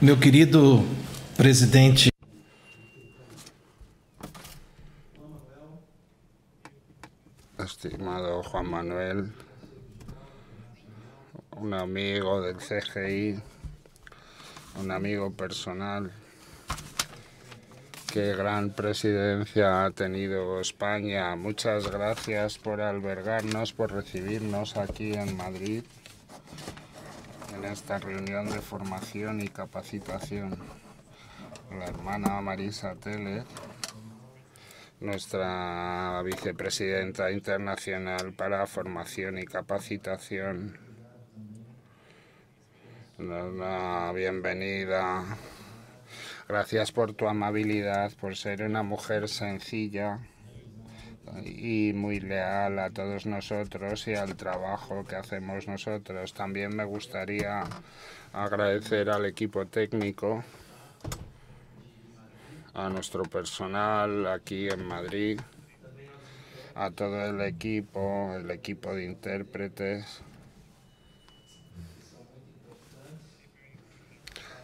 Mi querido presidente. Estimado Juan Manuel, un amigo del CGI, un amigo personal, qué gran presidencia ha tenido España. Muchas gracias por albergarnos, por recibirnos aquí en Madrid en esta reunión de formación y capacitación. La hermana Marisa Teller, nuestra vicepresidenta internacional para formación y capacitación. bienvenida. Gracias por tu amabilidad, por ser una mujer sencilla y muy leal a todos nosotros y al trabajo que hacemos nosotros. También me gustaría agradecer al equipo técnico, a nuestro personal aquí en Madrid, a todo el equipo, el equipo de intérpretes.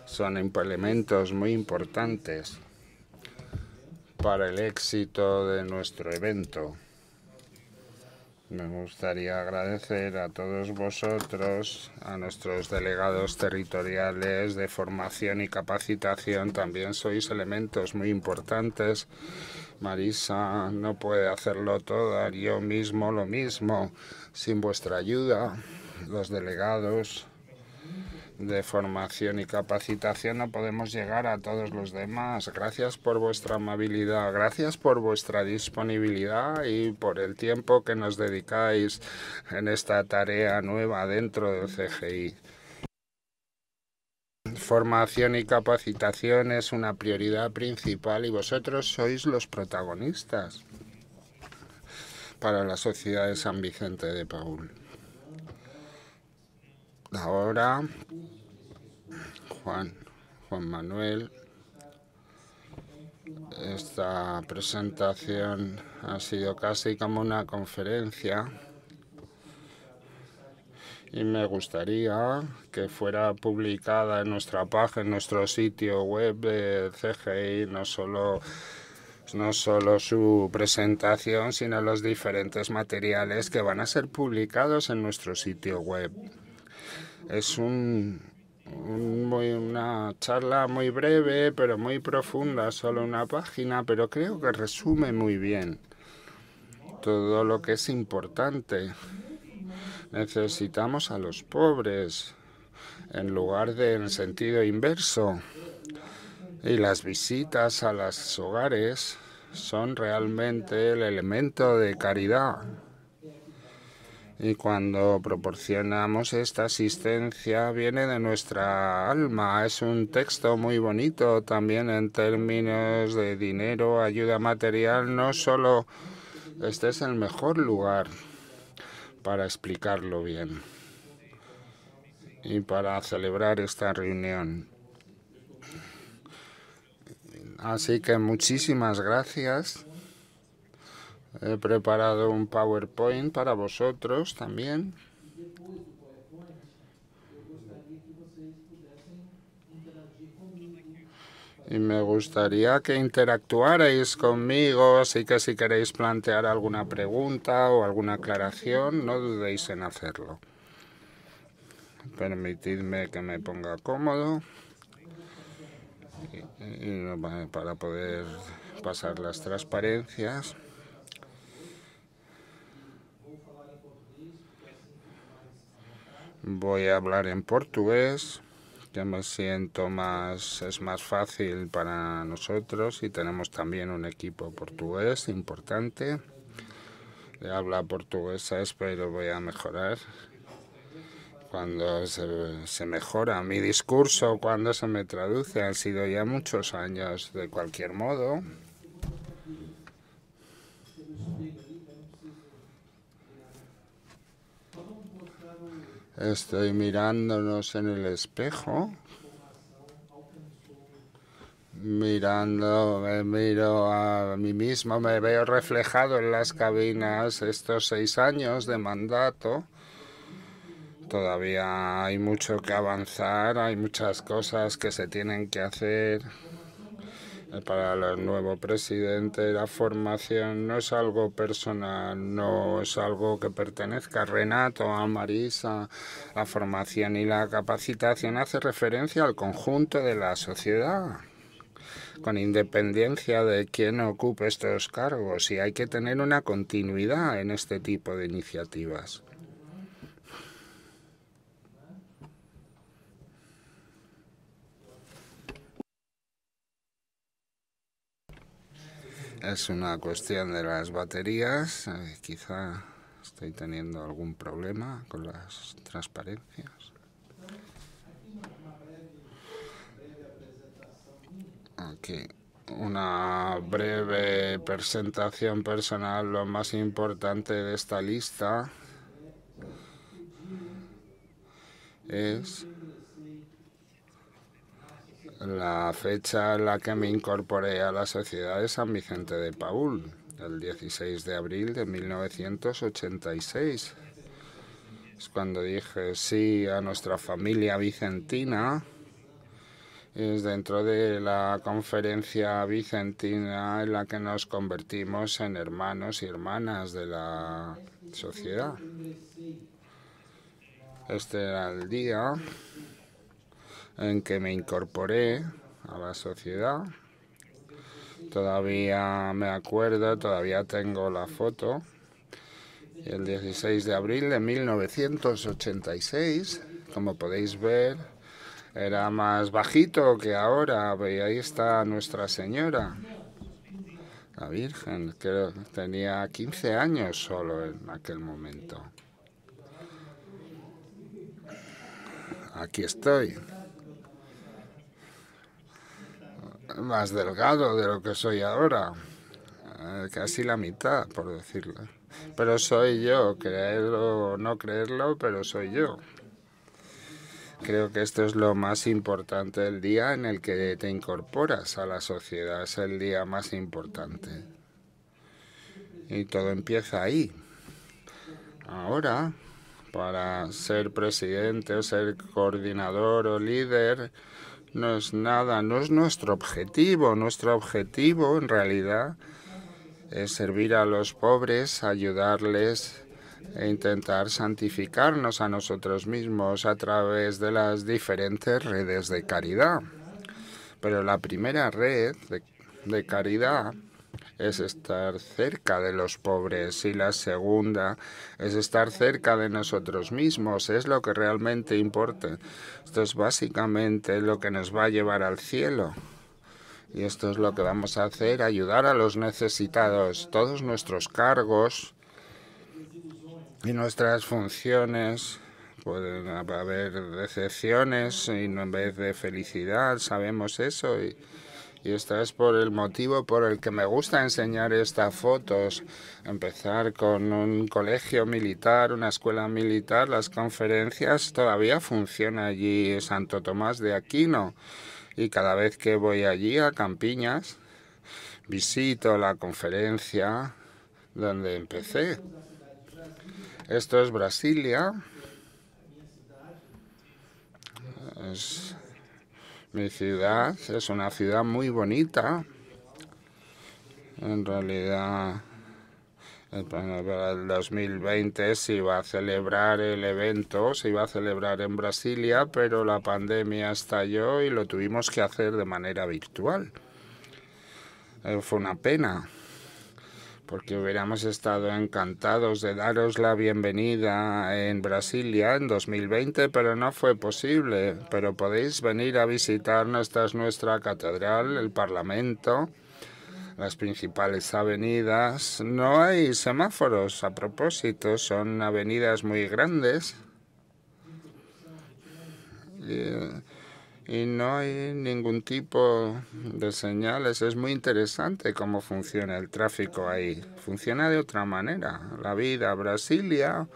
Son elementos muy importantes para el éxito de nuestro evento. Me gustaría agradecer a todos vosotros, a nuestros delegados territoriales de formación y capacitación. También sois elementos muy importantes. Marisa no puede hacerlo todo yo mismo lo mismo. Sin vuestra ayuda, los delegados de formación y capacitación no podemos llegar a todos los demás. Gracias por vuestra amabilidad, gracias por vuestra disponibilidad y por el tiempo que nos dedicáis en esta tarea nueva dentro del CGI. Formación y capacitación es una prioridad principal y vosotros sois los protagonistas para la sociedad de San Vicente de Paul. Ahora, Juan, Juan Manuel, esta presentación ha sido casi como una conferencia y me gustaría que fuera publicada en nuestra página, en nuestro sitio web de CGI, no solo no solo su presentación, sino los diferentes materiales que van a ser publicados en nuestro sitio web. Es una charla muy breve, pero muy profunda, solo una página, pero creo que resume muy bien todo lo que es importante. Necesitamos a los pobres en lugar de en sentido inverso. Y las visitas a los hogares son realmente el elemento de caridad. Y cuando proporcionamos esta asistencia viene de nuestra alma. Es un texto muy bonito también en términos de dinero, ayuda material. No solo este es el mejor lugar para explicarlo bien y para celebrar esta reunión. Así que muchísimas gracias He preparado un PowerPoint para vosotros también. Y me gustaría que interactuarais conmigo, así que si queréis plantear alguna pregunta o alguna aclaración, no dudéis en hacerlo. Permitidme que me ponga cómodo para poder pasar las transparencias. voy a hablar en portugués, ya me siento más, es más fácil para nosotros y tenemos también un equipo portugués importante habla portuguesa, espero voy a mejorar. Cuando se mejora mi discurso, cuando se me traduce, han sido ya muchos años de cualquier modo. Estoy mirándonos en el espejo. Mirando, me miro a mí mismo, me veo reflejado en las cabinas estos seis años de mandato. Todavía hay mucho que avanzar, hay muchas cosas que se tienen que hacer para el nuevo presidente la formación no es algo personal, no es algo que pertenezca a Renato, a Marisa. La formación y la capacitación hace referencia al conjunto de la sociedad con independencia de quién ocupe estos cargos y hay que tener una continuidad en este tipo de iniciativas. Es una cuestión de las baterías. Eh, quizá estoy teniendo algún problema con las transparencias. Aquí una breve presentación personal. Lo más importante de esta lista es la fecha en la que me incorporé a la sociedad de San Vicente de Paul, el 16 de abril de 1986. Es cuando dije sí a nuestra familia vicentina. Es dentro de la conferencia vicentina en la que nos convertimos en hermanos y hermanas de la sociedad. Este era el día en que me incorporé a la sociedad. Todavía me acuerdo, todavía tengo la foto. El 16 de abril de 1986, como podéis ver, era más bajito que ahora. Y ahí está Nuestra Señora, la Virgen, que tenía 15 años solo en aquel momento. Aquí estoy. más delgado de lo que soy ahora. Eh, casi la mitad, por decirlo. Pero soy yo, creerlo o no creerlo, pero soy yo. Creo que esto es lo más importante el día en el que te incorporas a la sociedad, es el día más importante. Y todo empieza ahí. Ahora, para ser presidente o ser coordinador o líder, no es nada, no es nuestro objetivo. Nuestro objetivo en realidad es servir a los pobres, ayudarles e intentar santificarnos a nosotros mismos a través de las diferentes redes de caridad. Pero la primera red de, caridad es estar cerca de los pobres y la segunda es estar cerca de nosotros mismos, es lo que realmente importa. Esto es básicamente lo que nos va a llevar al cielo. Y esto es lo que vamos a hacer, ayudar a los necesitados. Todos nuestros cargos y nuestras funciones pueden haber decepciones y no en vez de felicidad sabemos eso y y esto es por el motivo por el que me gusta enseñar estas fotos. Empezar con un colegio militar, una escuela militar, las conferencias, todavía funciona allí Santo Tomás de Aquino. Y cada vez que voy allí a Campiñas, visito la conferencia donde empecé. Esto es Brasilia. Es mi ciudad es una ciudad muy bonita. En realidad, para el 2020 se iba a celebrar el evento, se iba a celebrar en Brasilia, pero la pandemia estalló y lo tuvimos que hacer de manera virtual. Eh, fue una pena porque hubiéramos estado encantados de daros la bienvenida en Brasilia en 2020, pero no fue posible. Pero podéis venir a visitar, Esta nuestra catedral, el Parlamento, las principales avenidas. No hay semáforos, a propósito, son avenidas muy grandes y no hay ningún tipo de señales. Es muy interesante cómo funciona el tráfico ahí. Funciona de otra manera. La vida brasilia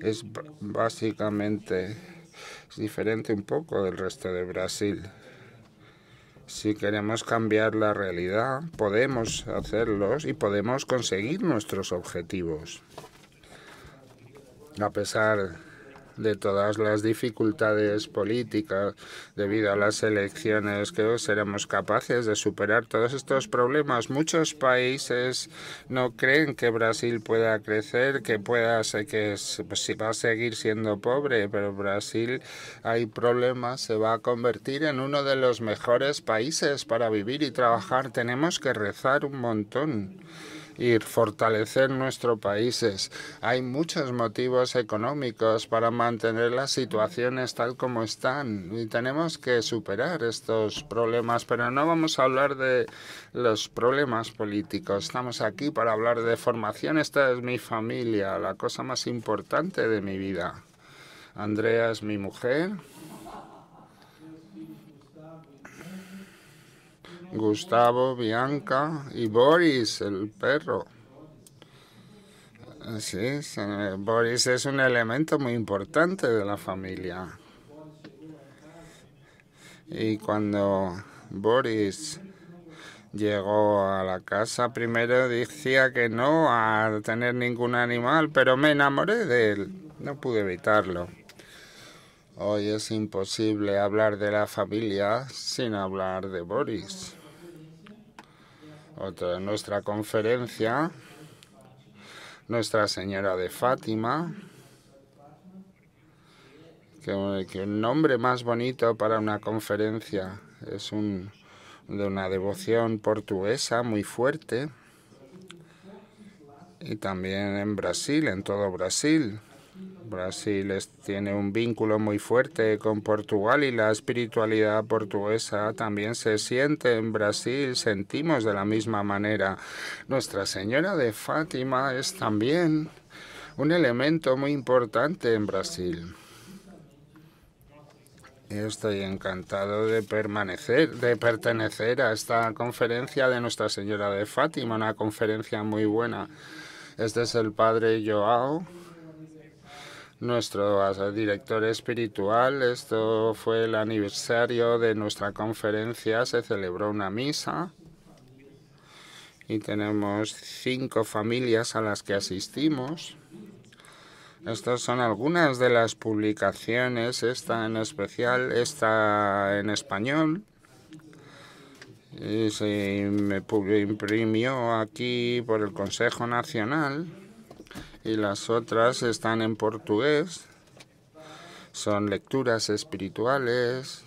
es básicamente diferente un poco del resto de Brasil. Si queremos cambiar la realidad, podemos hacerlos y podemos conseguir nuestros objetivos. A pesar de todas las dificultades políticas debido a las elecciones, que seremos capaces de superar todos estos problemas. Muchos países no creen que Brasil pueda crecer, que pueda que pues, si va a seguir siendo pobre, pero Brasil hay problemas, se va a convertir en uno de los mejores países para vivir y trabajar. Tenemos que rezar un montón ir fortalecer nuestros países. Hay muchos motivos económicos para mantener las situaciones tal como están y tenemos que superar estos problemas, pero no vamos a hablar de los problemas políticos. Estamos aquí para hablar de formación. Esta es mi familia, la cosa más importante de mi vida. Andrea es mi mujer. Gustavo, Bianca y Boris, el perro. Sí, eh, Boris es un elemento muy importante de la familia. Y cuando Boris llegó a la casa, primero decía que no a tener ningún animal, pero me enamoré de él. No pude evitarlo. Hoy es imposible hablar de la familia sin hablar de Boris. Otra de nuestra conferencia, Nuestra Señora de Fátima. Que, que, un nombre más bonito para una conferencia. Es un, de una devoción portuguesa muy fuerte. Y también en Brasil, en todo Brasil. Brasil tiene un vínculo muy fuerte con Portugal y la espiritualidad portuguesa también se siente en Brasil, sentimos de la misma manera. Nuestra Señora de Fátima es también un elemento muy importante en Brasil. estoy encantado de permanecer, de pertenecer a esta conferencia de Nuestra Señora de Fátima, una conferencia muy buena. Este es el padre Joao nuestro director espiritual. Esto fue el aniversario de nuestra conferencia, se celebró una misa y tenemos cinco familias a las que asistimos. Estas son algunas de las publicaciones, esta en especial, esta en español. Y se imprimió aquí por el Consejo Nacional y las otras están en portugués. Son lecturas espirituales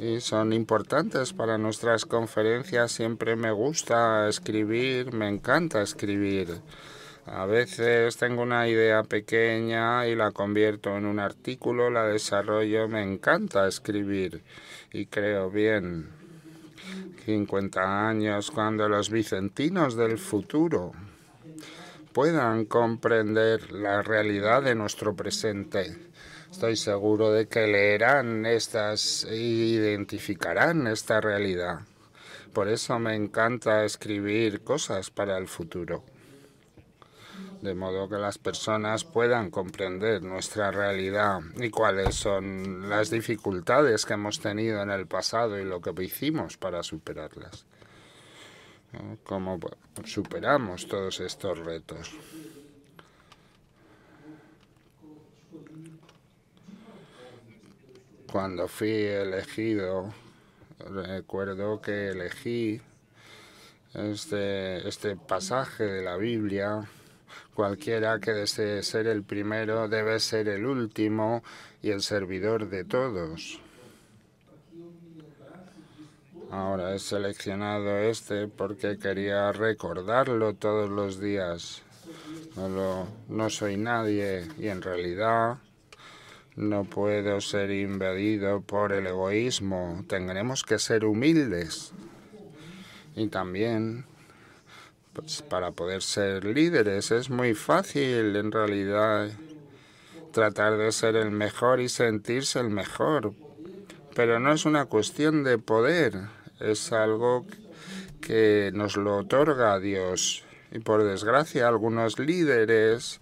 y son importantes para nuestras conferencias. Siempre me gusta escribir, me encanta escribir. A veces tengo una idea pequeña y la convierto en un artículo, la desarrollo, me encanta escribir y creo bien. 50 años cuando los vicentinos del futuro puedan comprender la realidad de nuestro presente. Estoy seguro de que leerán estas e identificarán esta realidad. Por eso me encanta escribir cosas para el futuro, de modo que las personas puedan comprender nuestra realidad y cuáles son las dificultades que hemos tenido en el pasado y lo que hicimos para superarlas cómo superamos todos estos retos. Cuando fui elegido, recuerdo que elegí este, este pasaje de la Biblia. Cualquiera que desee ser el primero debe ser el último y el servidor de todos. Ahora he seleccionado este porque quería recordarlo todos los días. No, soy nadie y en realidad no puedo ser invadido por el egoísmo. Tendremos que ser humildes. Y también pues, para poder ser líderes es muy fácil en realidad tratar de ser el mejor y sentirse el mejor. Pero no es una cuestión de poder, es algo que nos lo otorga Dios. Y por desgracia, algunos líderes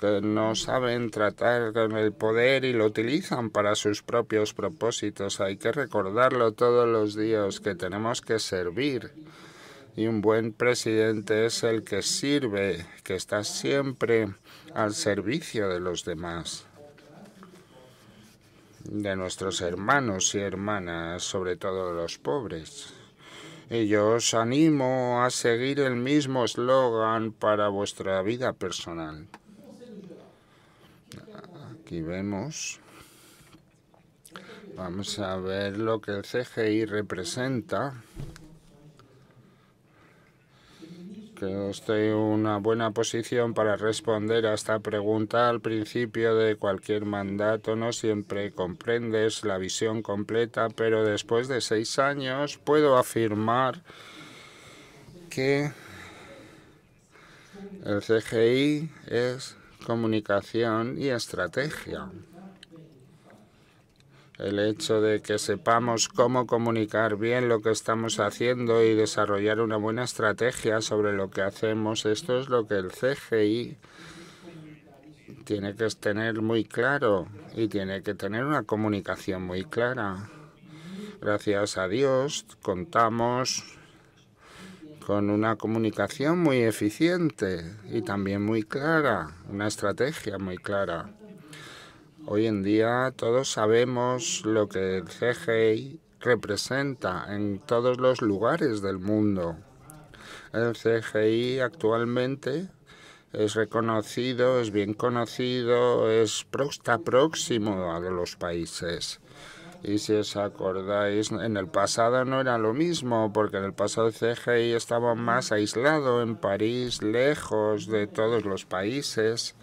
que no saben tratar con el poder y lo utilizan para sus propios propósitos. Hay que recordarlo todos los días, que tenemos que servir. Y un buen presidente es el que sirve, que está siempre al servicio de los demás de nuestros hermanos y hermanas, sobre todo los pobres. Y yo os animo a seguir el mismo eslogan para vuestra vida personal. Aquí vemos. Vamos a ver lo que el CGI representa que estoy en una buena posición para responder a esta pregunta. Al principio de cualquier mandato no siempre comprendes la visión completa, pero después de seis años puedo afirmar que el CGI es comunicación y estrategia. El hecho de que sepamos cómo comunicar bien lo que estamos haciendo y desarrollar una buena estrategia sobre lo que hacemos, esto es lo que el CGI tiene que tener muy claro y tiene que tener una comunicación muy clara. Gracias a Dios contamos con una comunicación muy eficiente y también muy clara, una estrategia muy clara. Hoy en día todos sabemos lo que el CGI representa en todos los lugares del mundo. El CGI actualmente es reconocido, es bien conocido, es está próximo a los países. Y si os acordáis, en el pasado no era lo mismo, porque en el pasado el CGI estaba más aislado en París, lejos de todos los países.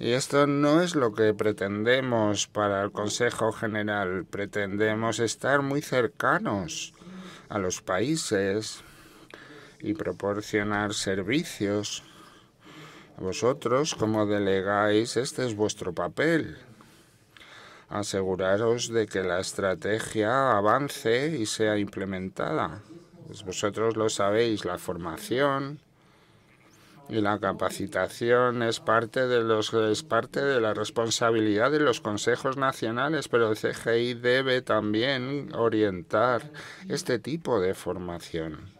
Y esto no es lo que pretendemos para el Consejo General. Pretendemos estar muy cercanos a los países y proporcionar servicios. Vosotros, como delegáis, este es vuestro papel. Aseguraros de que la estrategia avance y sea implementada. Pues vosotros lo sabéis, la formación, la capacitación es parte de los es parte de la responsabilidad de los consejos nacionales, pero el CGI debe también orientar este tipo de formación.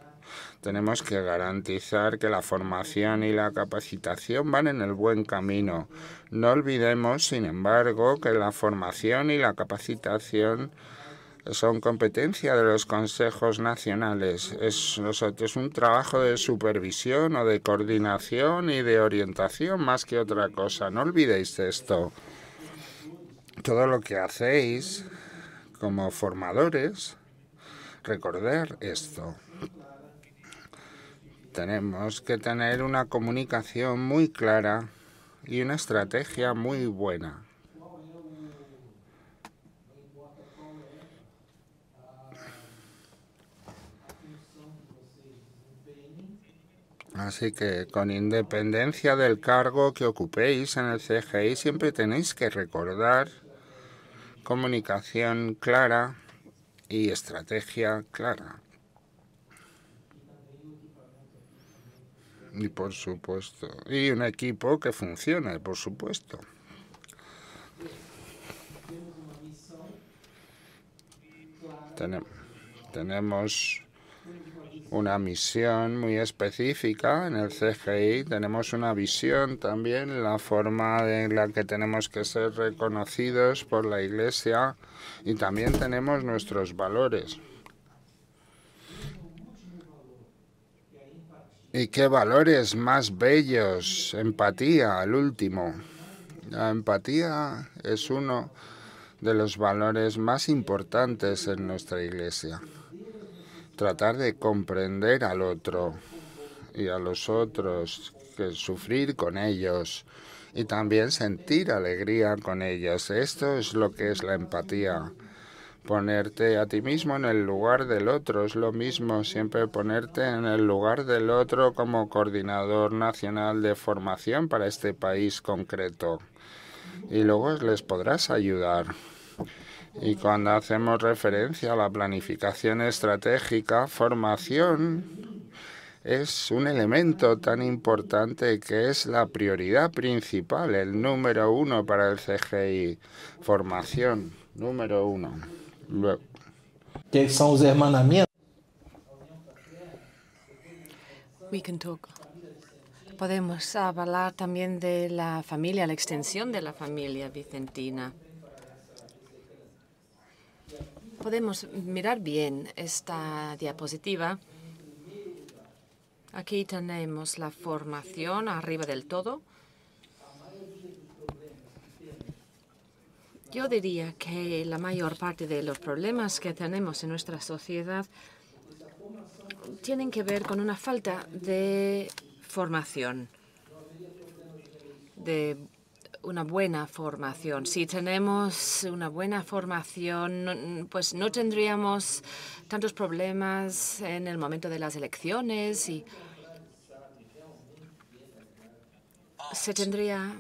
Tenemos que garantizar que la formación y la capacitación van en el buen camino. No olvidemos, sin embargo, que la formación y la capacitación son competencia de los consejos nacionales. Es, un trabajo de supervisión o de coordinación y de orientación más que otra cosa. No olvidéis esto. Todo lo que hacéis como formadores, recordar esto. Tenemos que tener una comunicación muy clara y una estrategia muy buena. Así que con independencia del cargo que ocupéis en el CGI, siempre tenéis que recordar comunicación clara y estrategia clara. Y por supuesto, y un equipo que funcione, por supuesto. Tenemos una misión muy específica en el CGI, tenemos una visión también, la forma en la que tenemos que ser reconocidos por la Iglesia y también tenemos nuestros valores. ¿Y qué valores más bellos? Empatía, al último. La empatía es uno de los valores más importantes en nuestra Iglesia tratar de comprender al otro y a los otros, que sufrir con ellos y también sentir alegría con ellos. Esto es lo que es la empatía. Ponerte a ti mismo en el lugar del otro es lo mismo, siempre ponerte en el lugar del otro como coordinador nacional de formación para este país concreto. Y luego les podrás ayudar. Y cuando hacemos referencia a la planificación estratégica, formación es un elemento tan importante que es la prioridad principal, el número uno para el CGI. Formación, número uno. Podemos hablar también de la familia, la extensión de la familia vicentina podemos mirar bien esta diapositiva. Aquí tenemos la formación arriba del todo. Yo diría que la mayor parte de los problemas que tenemos en nuestra sociedad tienen que ver con una falta de formación, de una buena formación. Si tenemos una buena formación, pues no tendríamos tantos problemas en el momento de las elecciones y se tendría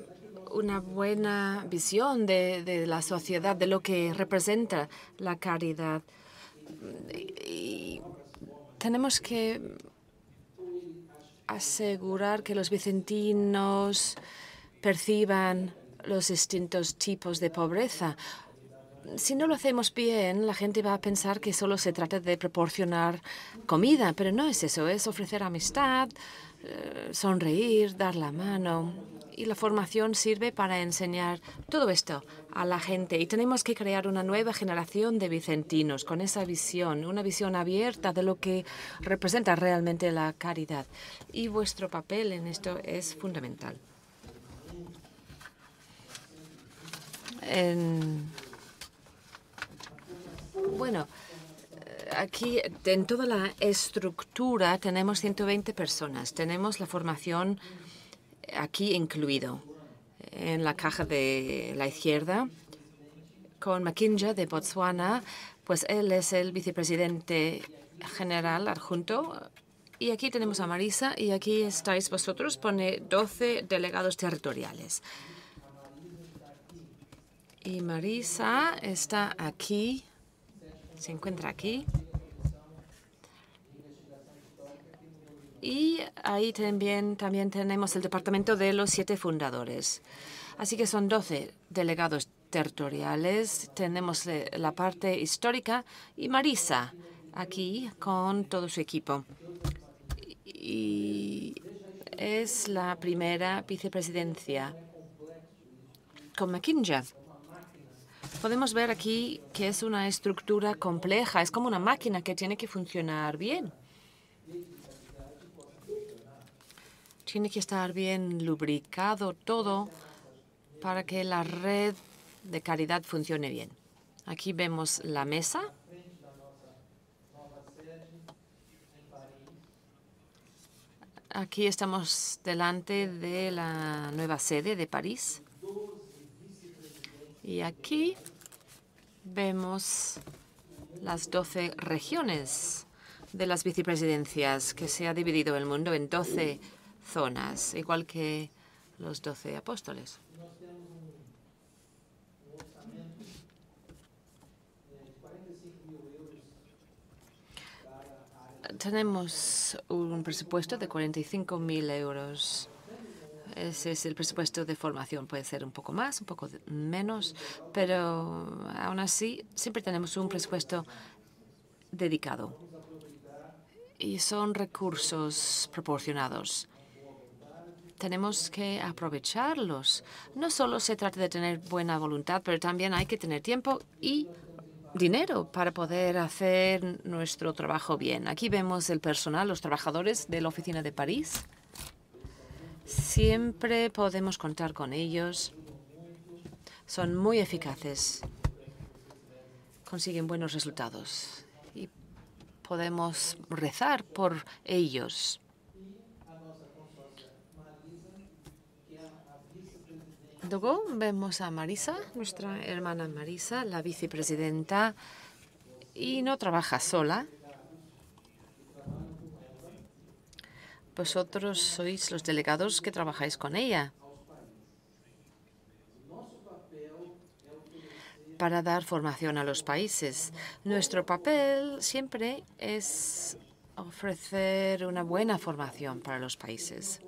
una buena visión de, la sociedad, de lo que representa la caridad. Y tenemos que asegurar que los vicentinos perciban los distintos tipos de pobreza. Si no lo hacemos bien, la gente va a pensar que solo se trata de proporcionar comida, pero no es eso, es ofrecer amistad, eh, sonreír, dar la mano. Y la formación sirve para enseñar todo esto a la gente. Y tenemos que crear una nueva generación de vicentinos con esa visión, una visión abierta de lo que representa realmente la caridad. Y vuestro papel en esto es fundamental. Bueno, aquí en toda la estructura tenemos 120 personas. Tenemos la formación aquí incluido en la caja de la izquierda con Makinja de Botswana, pues él es el vicepresidente general adjunto. Y aquí tenemos a Marisa y aquí estáis vosotros, pone 12 delegados territoriales. Y Marisa está aquí, se encuentra aquí. Y ahí también, también tenemos el departamento de los siete fundadores. Así que son 12 delegados territoriales. Tenemos eh, la parte histórica y Marisa aquí con todo su equipo. Y es la primera vicepresidencia con McKinsey. Podemos ver aquí que es una estructura compleja, es como una máquina que tiene que funcionar bien. Tiene que estar bien lubricado todo para que la red de calidad funcione bien. Aquí vemos la mesa. Aquí estamos delante de la nueva sede de París. Y aquí vemos las 12 regiones de las vicepresidencias, que se ha dividido el mundo en 12 zonas, igual que los 12 apóstoles. Tenemos un presupuesto de 45.000 euros ese es el presupuesto de formación. Puede ser un poco más, un poco menos, pero aún así siempre tenemos un presupuesto dedicado. Y son recursos proporcionados. Tenemos que aprovecharlos. No solo se trata de tener buena voluntad, pero también hay que tener tiempo y dinero para poder hacer nuestro trabajo bien. Aquí vemos el personal, los trabajadores de la oficina de París. Siempre podemos contar con ellos. Son muy eficaces. Consiguen buenos resultados. Y podemos rezar por ellos. Luego vemos a Marisa, nuestra hermana Marisa, la vicepresidenta, y no trabaja sola. vosotros sois los delegados que trabajáis con ella para dar formación a los países. Nuestro papel siempre es ofrecer una buena formación para los países.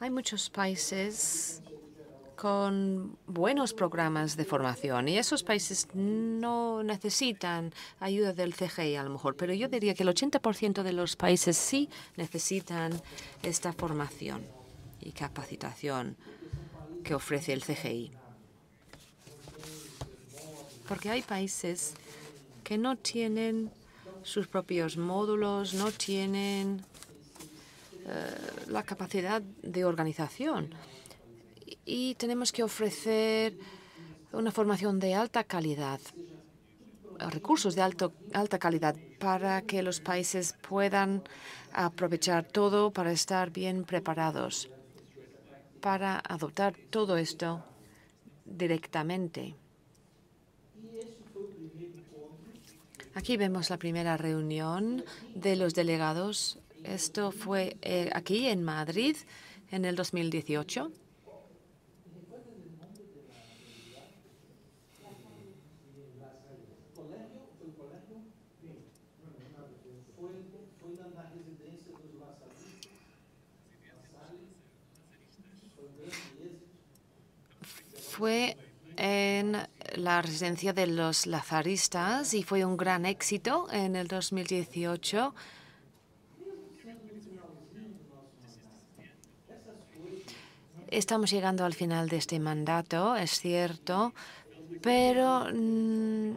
Hay muchos países con buenos programas de formación y esos países no necesitan ayuda del CGI a lo mejor, pero yo diría que el 80% de los países sí necesitan esta formación y capacitación que ofrece el CGI. Porque hay países que no tienen sus propios módulos, no tienen eh, la capacidad de organización y tenemos que ofrecer una formación de alta calidad, eh, recursos de alta calidad para que los países puedan aprovechar todo para estar bien preparados, para adoptar todo esto directamente. Aquí vemos la primera reunión de los delegados. Esto fue eh, aquí en Madrid en el 2018. fue en la residencia de los lazaristas y fue un gran éxito en el 2018. Estamos llegando al final de este mandato, es cierto, pero mm,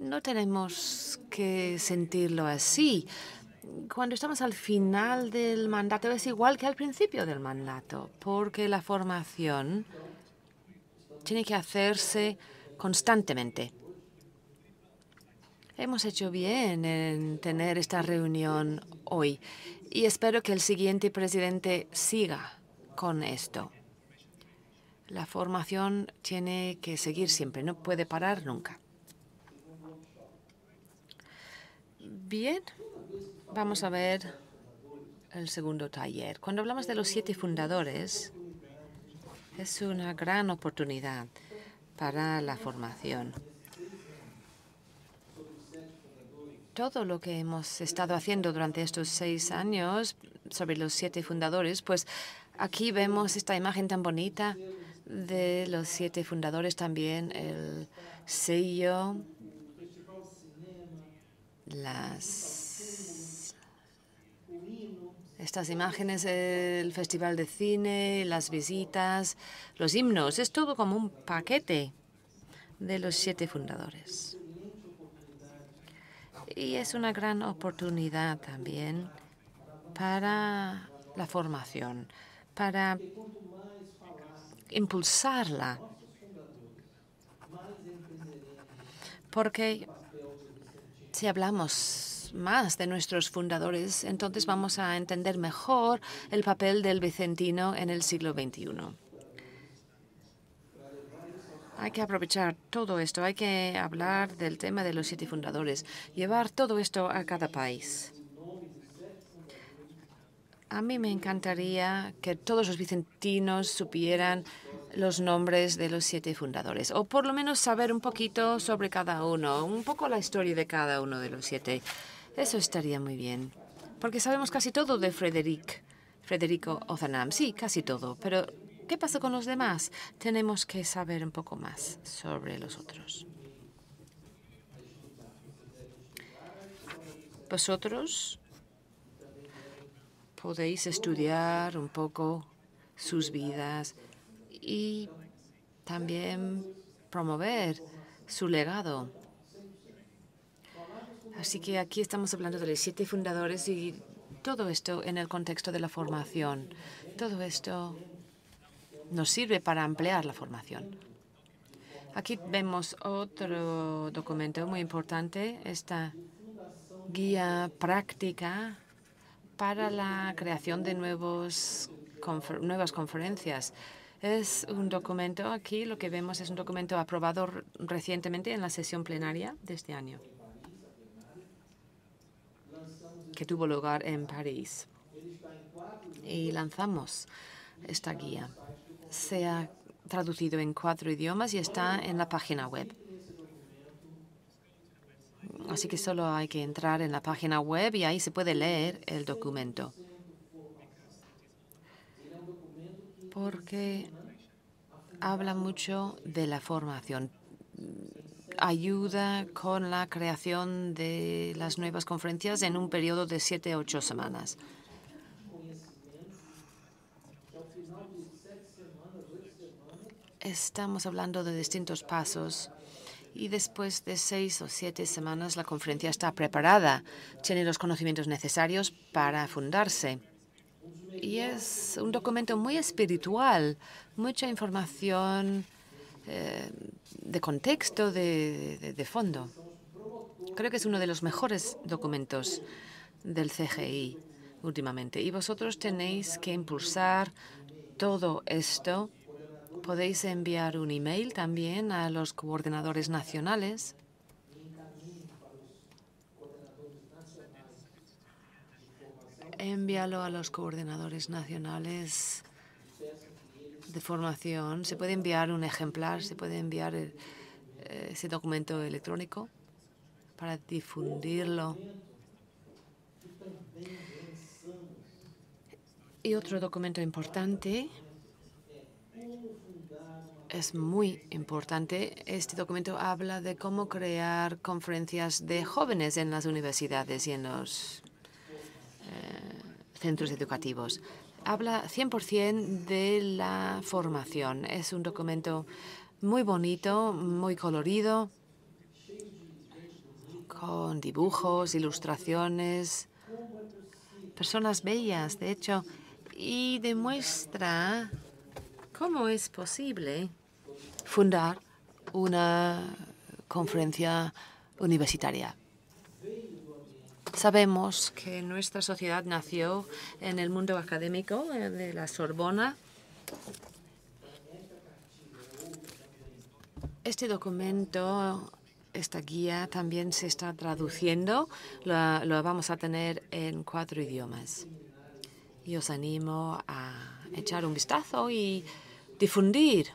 no tenemos que sentirlo así. Cuando estamos al final del mandato es igual que al principio del mandato, porque la formación tiene que hacerse constantemente. Hemos hecho bien en tener esta reunión hoy y espero que el siguiente presidente siga con esto. La formación tiene que seguir siempre, no puede parar nunca. Bien, vamos a ver el segundo taller. Cuando hablamos de los siete fundadores, es una gran oportunidad para la formación. Todo lo que hemos estado haciendo durante estos seis años sobre los siete fundadores, pues aquí vemos esta imagen tan bonita de los siete fundadores, también el sello, las estas imágenes, el festival de cine, las visitas, los himnos, es todo como un paquete de los siete fundadores. Y es una gran oportunidad también para la formación, para impulsarla. Porque si hablamos más de nuestros fundadores, entonces vamos a entender mejor el papel del vicentino en el siglo XXI. Hay que aprovechar todo esto, hay que hablar del tema de los siete fundadores, llevar todo esto a cada país. A mí me encantaría que todos los vicentinos supieran los nombres de los siete fundadores, o por lo menos saber un poquito sobre cada uno, un poco la historia de cada uno de los siete eso estaría muy bien, porque sabemos casi todo de Frederic, Federico Ozanam. Sí, casi todo, pero ¿qué pasa con los demás? Tenemos que saber un poco más sobre los otros. Vosotros podéis estudiar un poco sus vidas y también promover su legado Así que aquí estamos hablando de los siete fundadores y todo esto en el contexto de la formación. Todo esto nos sirve para ampliar la formación. Aquí vemos otro documento muy importante, esta guía práctica para la creación de nuevos nuevas conferencias. Es un documento, aquí lo que vemos es un documento aprobado recientemente en la sesión plenaria de este año que tuvo lugar en París. Y lanzamos esta guía. Se ha traducido en cuatro idiomas y está en la página web. Así que solo hay que entrar en la página web y ahí se puede leer el documento. Porque habla mucho de la formación ayuda con la creación de las nuevas conferencias en un periodo de siete a ocho semanas. Estamos hablando de distintos pasos y después de seis o siete semanas la conferencia está preparada, tiene los conocimientos necesarios para fundarse. Y es un documento muy espiritual, mucha información eh, de contexto, de, fondo. Creo que es uno de los mejores documentos del CGI últimamente. Y vosotros tenéis que impulsar todo esto. Podéis enviar un email también a los coordinadores nacionales. Envíalo a los coordinadores nacionales de formación, se puede enviar un ejemplar, se puede enviar eh, ese documento electrónico para difundirlo. Y otro documento importante, es muy importante, este documento habla de cómo crear conferencias de jóvenes en las universidades y en los eh, centros educativos habla 100% de la formación. Es un documento muy bonito, muy colorido, con dibujos, ilustraciones, personas bellas, de hecho, y demuestra cómo es posible fundar una conferencia universitaria Sabemos que nuestra sociedad nació en el mundo académico eh, de la Sorbona. Este documento, esta guía, también se está traduciendo. Lo, vamos a tener en cuatro idiomas. Y os animo a echar un vistazo y difundir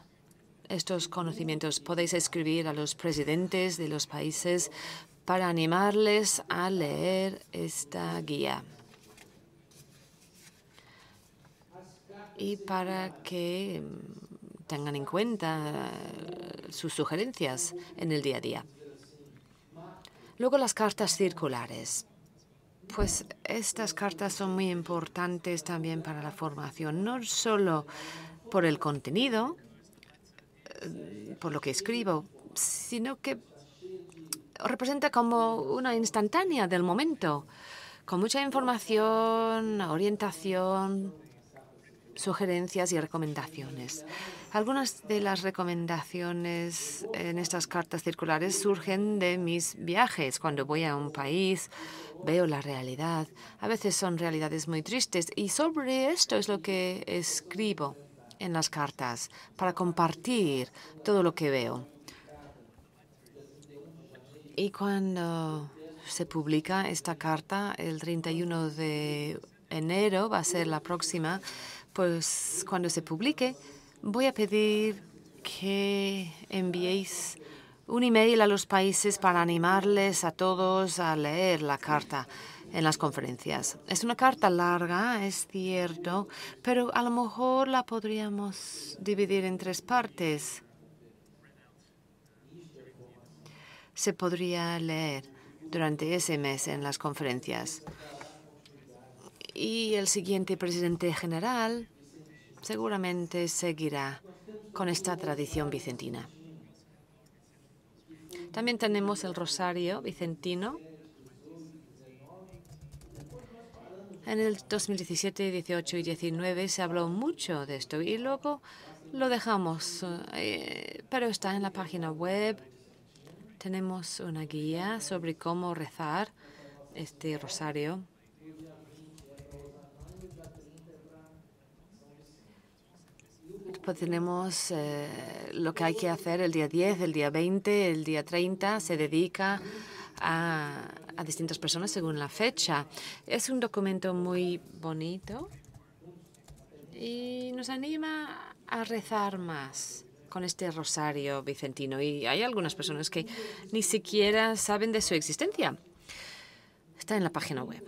estos conocimientos. Podéis escribir a los presidentes de los países para animarles a leer esta guía y para que mm, tengan en cuenta eh, sus sugerencias en el día a día. Luego las cartas circulares. Pues estas cartas son muy importantes también para la formación, no solo por el contenido, eh, por lo que escribo, sino que representa como una instantánea del momento, con mucha información, orientación, sugerencias y recomendaciones. Algunas de las recomendaciones en estas cartas circulares surgen de mis viajes. Cuando voy a un país, veo la realidad. A veces son realidades muy tristes y sobre esto es lo que escribo en las cartas para compartir todo lo que veo. Y cuando se publica esta carta, el 31 de enero va a ser la próxima, pues cuando se publique voy a pedir que enviéis un email a los países para animarles a todos a leer la carta en las conferencias. Es una carta larga, es cierto, pero a lo mejor la podríamos dividir en tres partes. se podría leer durante ese mes en las conferencias. Y el siguiente presidente general seguramente seguirá con esta tradición vicentina. También tenemos el rosario vicentino. En el 2017, 18 y 19 se habló mucho de esto y luego lo dejamos, eh, pero está en la página web tenemos una guía sobre cómo rezar este rosario. Pues tenemos eh, lo que hay que hacer el día 10, el día 20, el día 30. Se dedica a distintas personas según la fecha. Es un documento muy bonito y nos anima a rezar más con este rosario vicentino y hay algunas personas que ni siquiera saben de su existencia. Está en la página web.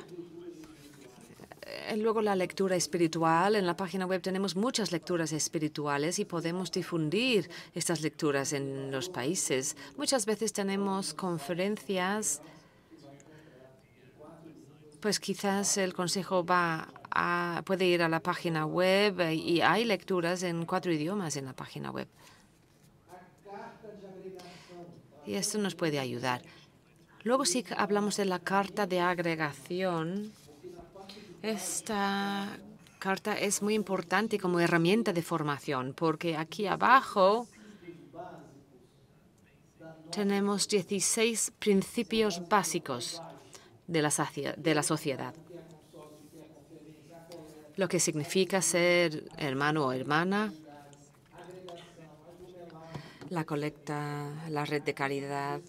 Eh, luego la lectura espiritual. En la página web tenemos muchas lecturas espirituales y podemos difundir estas lecturas en los países. Muchas veces tenemos conferencias. Pues quizás el Consejo va puede ir a la página web eh, y hay lecturas en cuatro idiomas en la página web. Y esto nos puede ayudar. Luego si hablamos de la carta de agregación. Esta carta es muy importante como herramienta de formación porque aquí abajo tenemos 16 principios básicos de de la sociedad lo que significa ser hermano o hermana, la colecta, la red de caridad,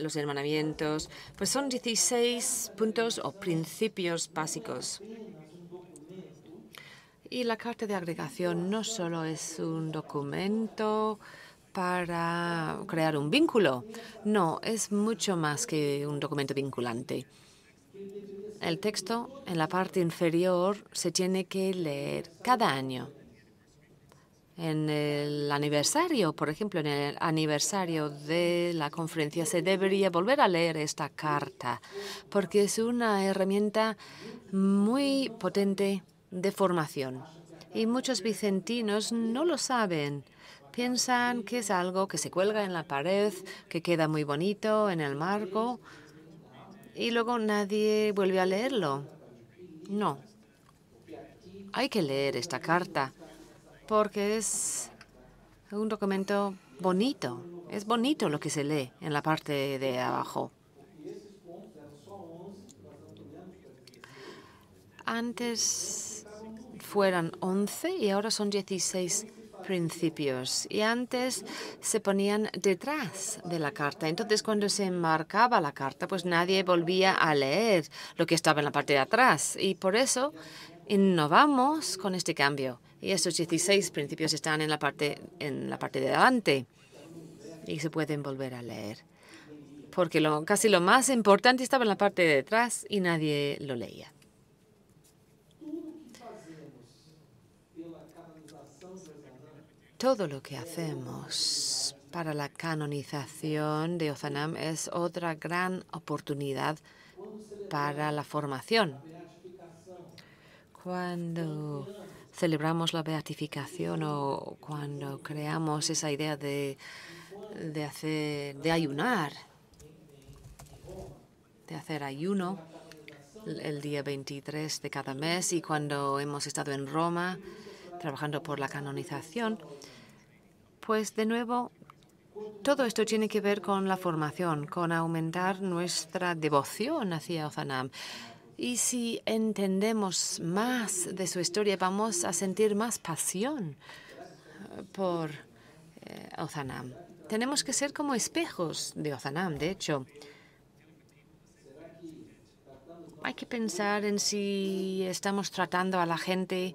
los hermanamientos, pues son 16 puntos o principios básicos. Y la carta de agregación no solo es un documento para crear un vínculo, no, es mucho más que un documento vinculante. El texto en la parte inferior se tiene que leer cada año. En el aniversario, por ejemplo, en el aniversario de la conferencia, se debería volver a leer esta carta, porque es una herramienta muy potente de formación. Y muchos vicentinos no lo saben. Piensan que es algo que se cuelga en la pared, que queda muy bonito en el marco, y luego nadie vuelve a leerlo. No. Hay que leer esta carta porque es un documento bonito. Es bonito lo que se lee en la parte de abajo. Antes fueran 11 y ahora son 16 principios y antes se ponían detrás de la carta. Entonces, cuando se enmarcaba la carta, pues nadie volvía a leer lo que estaba en la parte de atrás. Y por eso innovamos con este cambio. Y esos 16 principios están en la parte, en la parte de adelante y se pueden volver a leer. Porque lo, casi lo más importante estaba en la parte de detrás y nadie lo leía. Todo lo que hacemos para la canonización de Ozanam es otra gran oportunidad para la formación. Cuando celebramos la beatificación o cuando creamos esa idea de, de, hacer, de ayunar, de hacer ayuno el día 23 de cada mes y cuando hemos estado en Roma trabajando por la canonización, pues de nuevo, todo esto tiene que ver con la formación, con aumentar nuestra devoción hacia Ozanam. Y si entendemos más de su historia, vamos a sentir más pasión eh, por eh, Ozanam. Tenemos que ser como espejos de Ozanam, de hecho. Hay que pensar en si estamos tratando a la gente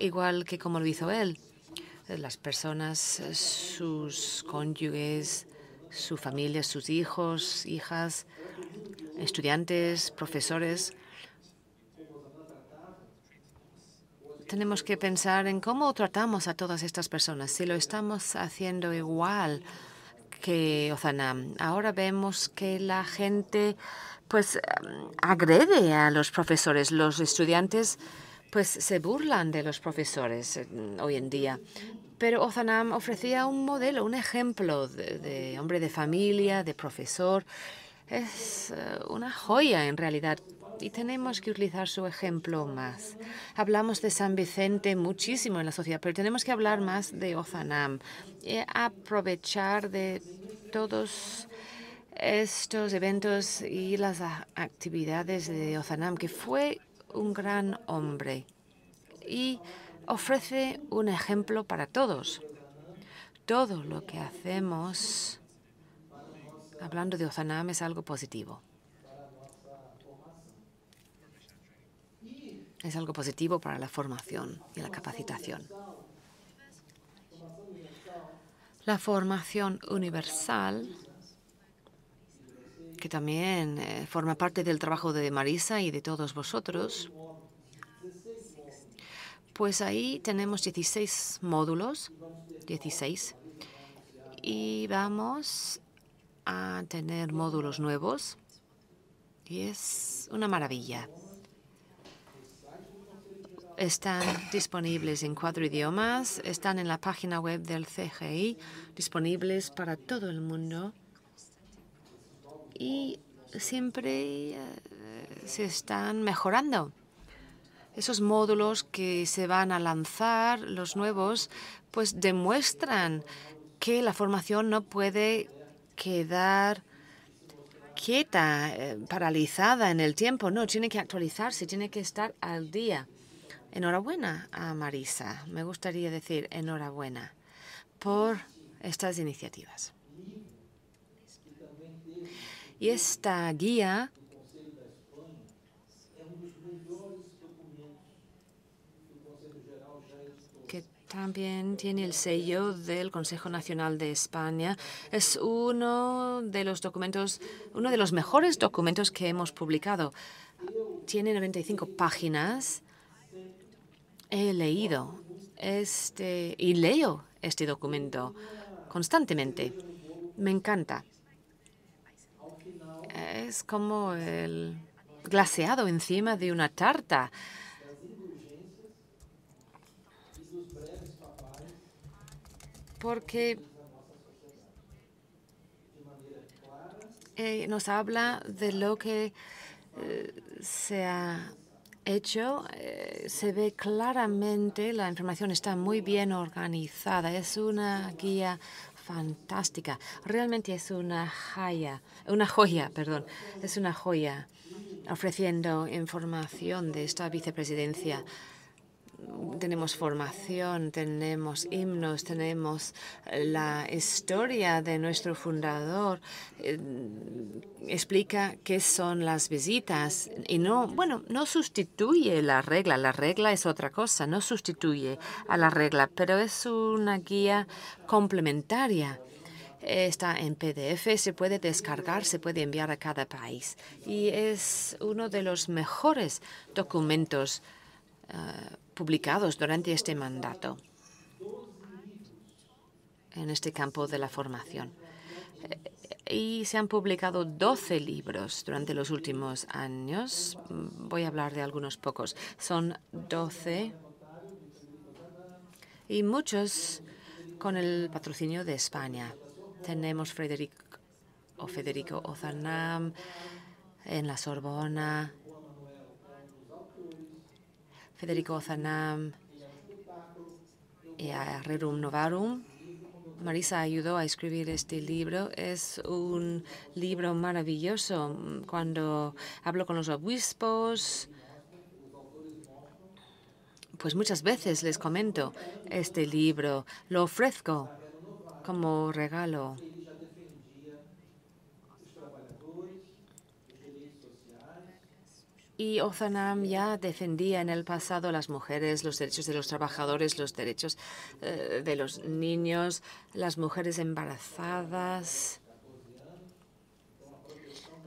igual que como lo hizo él las personas, sus cónyuges, su familia, sus hijos, hijas, estudiantes, profesores. Tenemos que pensar en cómo tratamos a todas estas personas, si lo estamos haciendo igual que Ozanam, Ahora vemos que la gente pues agrede a los profesores, los estudiantes pues se burlan de los profesores eh, hoy en día. Pero Ozanam ofrecía un modelo, un ejemplo de, hombre de familia, de profesor. Es eh, una joya en realidad y tenemos que utilizar su ejemplo más. Hablamos de San Vicente muchísimo en la sociedad, pero tenemos que hablar más de Ozanam, y aprovechar de todos estos eventos y las actividades de Ozanam, que fue un gran hombre. Y ofrece un ejemplo para todos. Todo lo que hacemos hablando de Ozanam es algo positivo. Es algo positivo para la formación y la capacitación. La formación universal, que también eh, forma parte del trabajo de Marisa y de todos vosotros, pues ahí tenemos 16 módulos, 16, y vamos a tener módulos nuevos y es una maravilla. Están disponibles en cuatro idiomas, están en la página web del CGI, disponibles para todo el mundo y siempre eh, se están mejorando esos módulos que se van a lanzar, los nuevos, pues demuestran que la formación no puede quedar quieta, eh, paralizada en el tiempo. No, tiene que actualizarse, tiene que estar al día. Enhorabuena a Marisa, me gustaría decir enhorabuena por estas iniciativas. Y esta guía También tiene el sello del Consejo Nacional de España. Es uno de los documentos, uno de los mejores documentos que hemos publicado. Tiene 95 páginas. He leído este y leo este documento constantemente. Me encanta. Es como el glaseado encima de una tarta. porque eh, nos habla de lo que eh, se ha hecho. Eh, se ve claramente, la información está muy bien organizada. Es una guía fantástica. Realmente es una joya, una joya, perdón, es una joya ofreciendo información de esta vicepresidencia tenemos formación, tenemos himnos, tenemos la historia de nuestro fundador. Eh, explica qué son las visitas y no, bueno, no sustituye la regla. La regla es otra cosa, no sustituye a la regla, pero es una guía complementaria. Está en PDF, se puede descargar, se puede enviar a cada país. Y es uno de los mejores documentos eh, publicados durante este mandato en este campo de la formación. Eh, y se han publicado 12 libros durante los últimos años. Voy a hablar de algunos pocos. Son 12 y muchos con el patrocinio de España. Tenemos Frederic o Federico Ozanam en la Sorbona, Federico Zanam y eh, a Rerum Novarum. Marisa ayudó a escribir este libro. Es un libro maravilloso. Cuando hablo con los obispos, pues muchas veces les comento este libro. Lo ofrezco como regalo Y Ozanam ya defendía en el pasado las mujeres, los derechos de los trabajadores, los derechos eh, de los niños, las mujeres embarazadas.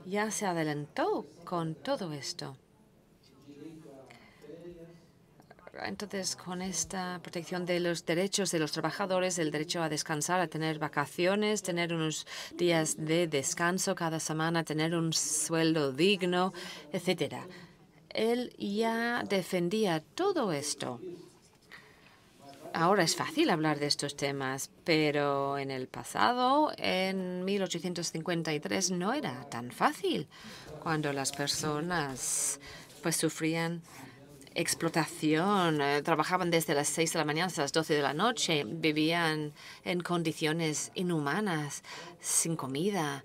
Ya se adelantó con todo esto. Entonces, con esta protección de los derechos de los trabajadores, el derecho a descansar, a tener vacaciones, tener unos días de descanso cada semana, tener un sueldo digno, etcétera. Él ya defendía todo esto. Ahora es fácil hablar de estos temas, pero en el pasado, en 1853, no era tan fácil cuando las personas pues sufrían explotación, eh, trabajaban desde las 6 de la mañana hasta las 12 de la noche, vivían en condiciones inhumanas, sin comida,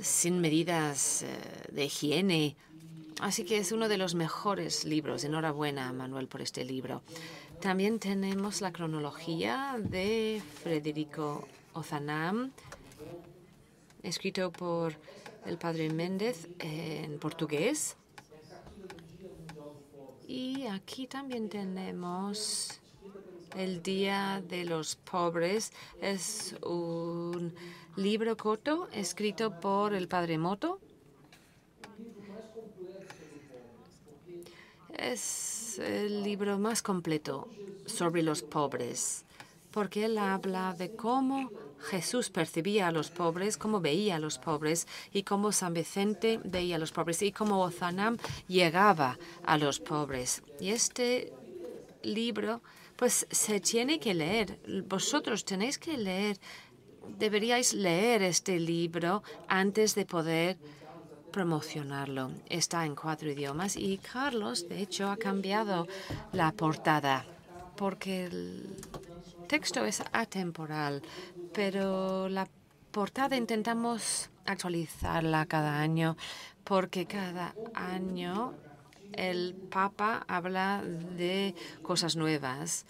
sin medidas eh, de higiene. Así que es uno de los mejores libros. Enhorabuena, Manuel, por este libro. También tenemos la cronología de Federico Ozanam, escrito por el padre Méndez en portugués. Y aquí también tenemos el Día de los Pobres. Es un libro corto escrito por el padre Moto. Es el libro más completo sobre los pobres, porque él habla de cómo Jesús percibía a los pobres como veía a los pobres y como San Vicente veía a los pobres y como Ozanam llegaba a los pobres. Y este libro pues se tiene que leer. Vosotros tenéis que leer, deberíais leer este libro antes de poder promocionarlo. Está en cuatro idiomas y Carlos, de hecho, ha cambiado la portada porque el texto es atemporal pero la portada intentamos actualizarla cada año porque cada año el Papa habla de cosas nuevas.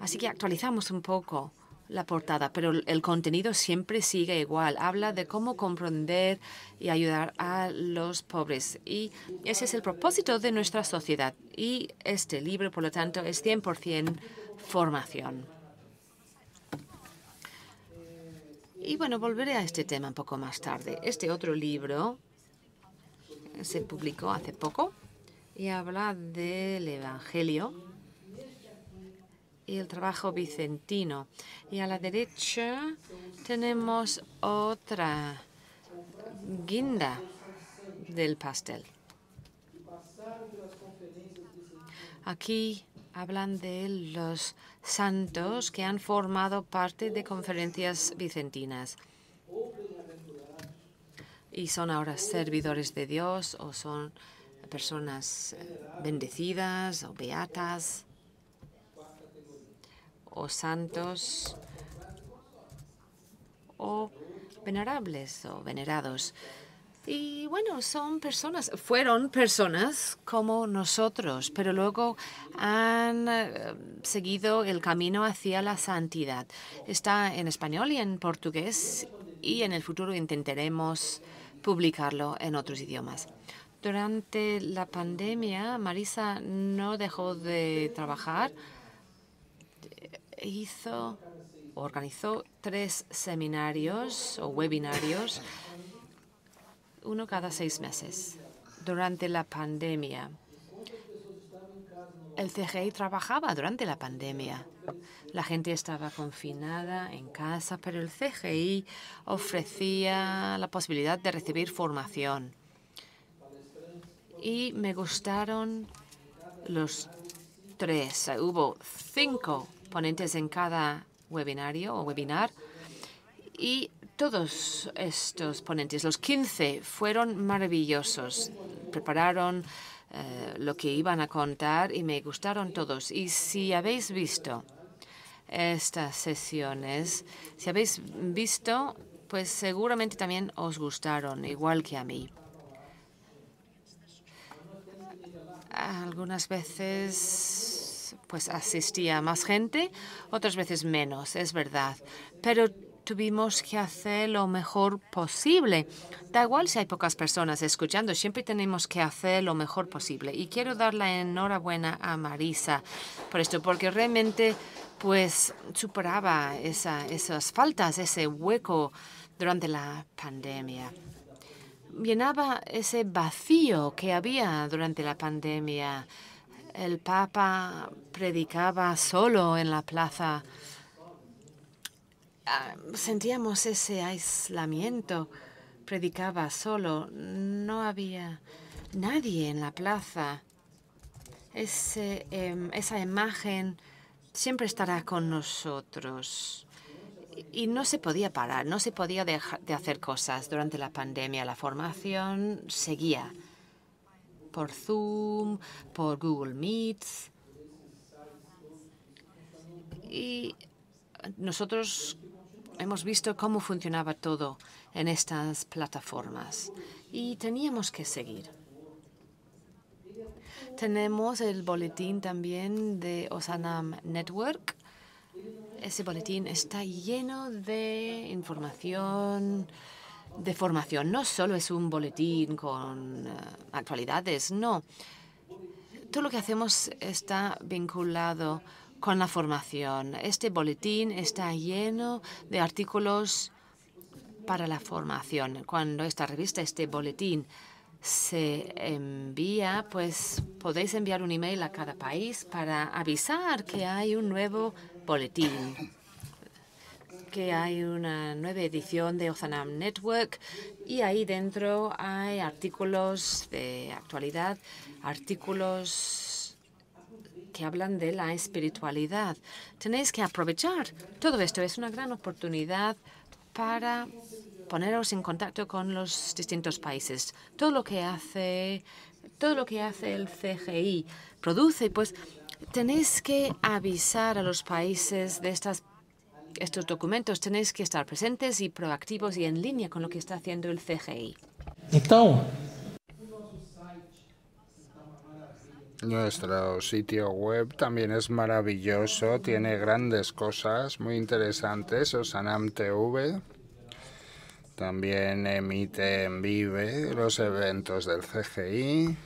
Así que actualizamos un poco la portada, pero el contenido siempre sigue igual. Habla de cómo comprender y ayudar a los pobres. Y ese es el propósito de nuestra sociedad. Y este libro, por lo tanto, es 100% formación. Y bueno, volveré a este tema un poco más tarde. Este otro libro se publicó hace poco y habla del Evangelio y el trabajo vicentino. Y a la derecha tenemos otra guinda del pastel. Aquí Hablan de los santos que han formado parte de conferencias vicentinas y son ahora servidores de Dios o son personas eh, bendecidas o beatas o santos o venerables o venerados. Y bueno, son personas, fueron personas como nosotros, pero luego han eh, seguido el camino hacia la santidad. Está en español y en portugués y en el futuro intentaremos publicarlo en otros idiomas. Durante la pandemia, Marisa no dejó de trabajar. Hizo, organizó tres seminarios o webinarios uno cada seis meses. Durante la pandemia, el CGI trabajaba durante la pandemia. La gente estaba confinada en casa, pero el CGI ofrecía la posibilidad de recibir formación. Y me gustaron los tres. Hubo cinco ponentes en cada webinario o webinar y todos estos ponentes, los 15, fueron maravillosos. Prepararon eh, lo que iban a contar y me gustaron todos. Y si habéis visto estas sesiones, si habéis visto, pues seguramente también os gustaron, igual que a mí. Algunas veces pues asistía más gente, otras veces menos, es verdad. Pero tuvimos que hacer lo mejor posible. Da igual si hay pocas personas escuchando, siempre tenemos que hacer lo mejor posible. Y quiero dar la enhorabuena a Marisa por esto, porque realmente pues superaba esas faltas, ese hueco durante la pandemia. Llenaba ese vacío que había durante la pandemia. El Papa predicaba solo en la plaza Ah, sentíamos ese aislamiento. Predicaba solo, no había nadie en la plaza. Em, esa imagen siempre estará con nosotros. Y no se podía parar, no se podía dejar de hacer cosas durante la pandemia. La formación seguía por Zoom, por Google Meets. Y nosotros hemos visto cómo funcionaba todo en estas plataformas y teníamos que seguir. Tenemos el boletín también de Osanam Network. Ese boletín está lleno de información, de formación. No solo es un boletín con eh, actualidades, no. Todo lo que hacemos está vinculado con la formación. Este boletín está lleno de artículos para la formación. Cuando esta revista, este boletín, se envía, pues podéis enviar un email a cada país para avisar que hay un nuevo boletín, que hay una nueva edición de Ozanam Network y ahí dentro hay artículos de actualidad, artículos que hablan de la espiritualidad. Tenéis que aprovechar todo esto. Es una gran oportunidad para poneros en contacto con los distintos países. Todo lo que hace, todo lo que hace el CGI produce, pues tenéis que avisar a los países de estas estos documentos. Tenéis que estar presentes y proactivos y en línea con lo que está haciendo el CGI. Nuestro sitio web también es maravilloso, tiene grandes cosas muy interesantes, Osanam TV. También emite en Vive los eventos del CGI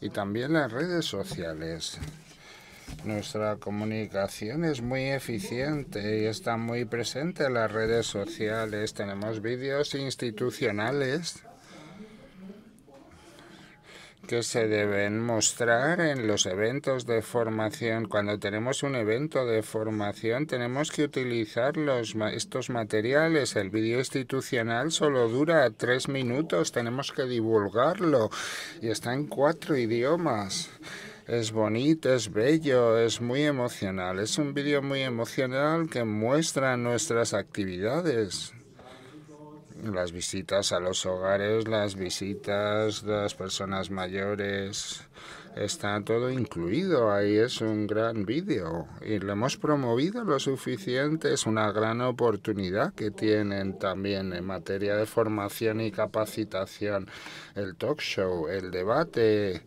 y también las redes sociales. Nuestra comunicación es muy eficiente y está muy presente en las redes sociales. Tenemos vídeos institucionales que se deben mostrar en los eventos de formación. Cuando tenemos un evento de formación tenemos que utilizar los, estos materiales. El vídeo institucional solo dura tres minutos, tenemos que divulgarlo y está en cuatro idiomas es bonito, es bello, es muy emocional. Es un vídeo muy emocional que muestra nuestras actividades las visitas a los hogares, las visitas de las personas mayores, está todo incluido. Ahí es un gran vídeo y lo hemos promovido lo suficiente. Es una gran oportunidad que tienen también en materia de formación y capacitación. El talk show, el debate,